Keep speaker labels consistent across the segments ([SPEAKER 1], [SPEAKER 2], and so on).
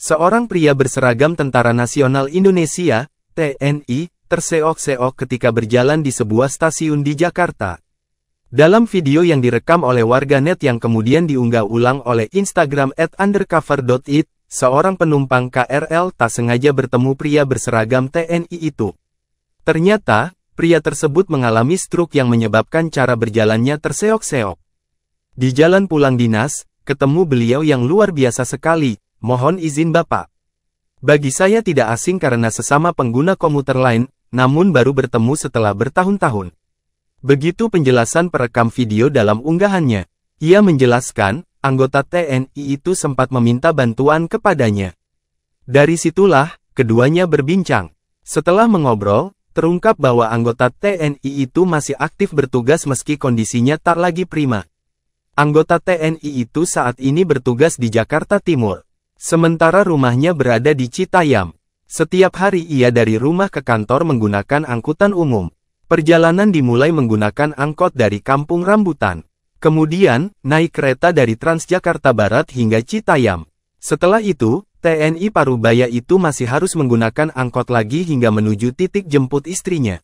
[SPEAKER 1] Seorang pria berseragam Tentara Nasional Indonesia, TNI, terseok-seok ketika berjalan di sebuah stasiun di Jakarta. Dalam video yang direkam oleh warganet yang kemudian diunggah ulang oleh Instagram at undercover.it, seorang penumpang KRL tak sengaja bertemu pria berseragam TNI itu. Ternyata, pria tersebut mengalami stroke yang menyebabkan cara berjalannya terseok-seok. Di jalan pulang dinas, ketemu beliau yang luar biasa sekali, Mohon izin Bapak. Bagi saya tidak asing karena sesama pengguna komuter lain, namun baru bertemu setelah bertahun-tahun. Begitu penjelasan perekam video dalam unggahannya. Ia menjelaskan, anggota TNI itu sempat meminta bantuan kepadanya. Dari situlah, keduanya berbincang. Setelah mengobrol, terungkap bahwa anggota TNI itu masih aktif bertugas meski kondisinya tak lagi prima. Anggota TNI itu saat ini bertugas di Jakarta Timur. Sementara rumahnya berada di Citayam. Setiap hari ia dari rumah ke kantor menggunakan angkutan umum. Perjalanan dimulai menggunakan angkot dari Kampung Rambutan. Kemudian, naik kereta dari Transjakarta Barat hingga Citayam. Setelah itu, TNI Parubaya itu masih harus menggunakan angkot lagi hingga menuju titik jemput istrinya.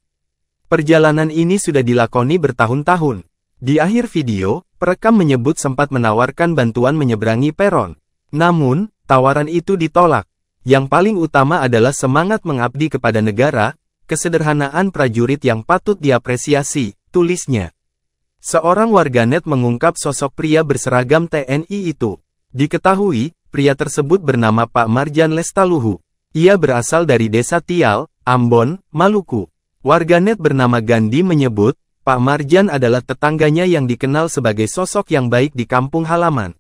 [SPEAKER 1] Perjalanan ini sudah dilakoni bertahun-tahun. Di akhir video, perekam menyebut sempat menawarkan bantuan menyeberangi peron. Namun, Tawaran itu ditolak. Yang paling utama adalah semangat mengabdi kepada negara, kesederhanaan prajurit yang patut diapresiasi, tulisnya. Seorang warganet mengungkap sosok pria berseragam TNI itu. Diketahui, pria tersebut bernama Pak Marjan Lestaluhu. Ia berasal dari desa Tial, Ambon, Maluku. Warganet bernama Gandhi menyebut, Pak Marjan adalah tetangganya yang dikenal sebagai sosok yang baik di kampung halaman.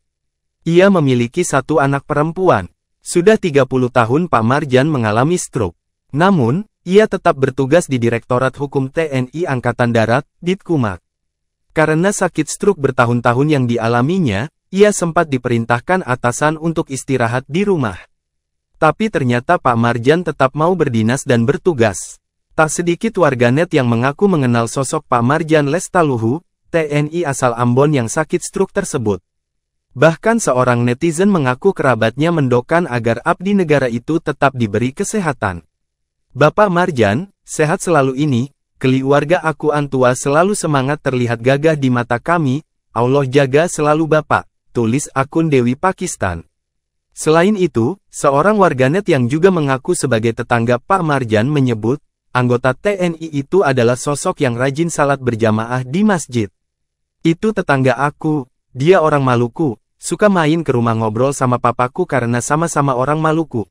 [SPEAKER 1] Ia memiliki satu anak perempuan. Sudah 30 tahun Pak Marjan mengalami stroke. Namun, ia tetap bertugas di Direktorat Hukum TNI Angkatan Darat, Ditkumak. Karena sakit stroke bertahun-tahun yang dialaminya, ia sempat diperintahkan atasan untuk istirahat di rumah. Tapi ternyata Pak Marjan tetap mau berdinas dan bertugas. Tak sedikit warganet yang mengaku mengenal sosok Pak Marjan Lestaluhu, TNI asal Ambon yang sakit stroke tersebut. Bahkan seorang netizen mengaku kerabatnya mendokan agar abdi negara itu tetap diberi kesehatan. Bapak Marjan, sehat selalu ini, keluarga aku antua selalu semangat terlihat gagah di mata kami, Allah jaga selalu Bapak, tulis akun Dewi Pakistan. Selain itu, seorang warganet yang juga mengaku sebagai tetangga Pak Marjan menyebut, anggota TNI itu adalah sosok yang rajin salat berjamaah di masjid. Itu tetangga aku, dia orang Maluku, Suka main ke rumah ngobrol sama papaku karena sama-sama orang Maluku.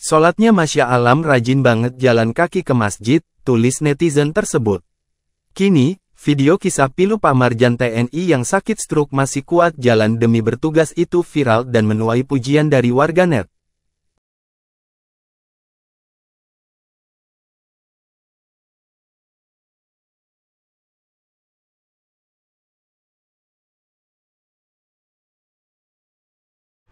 [SPEAKER 1] Solatnya Masya Alam rajin banget jalan kaki ke masjid, tulis netizen tersebut. Kini, video kisah pilu Pak Marjan TNI yang sakit stroke masih kuat jalan demi bertugas itu viral dan menuai pujian dari warganet.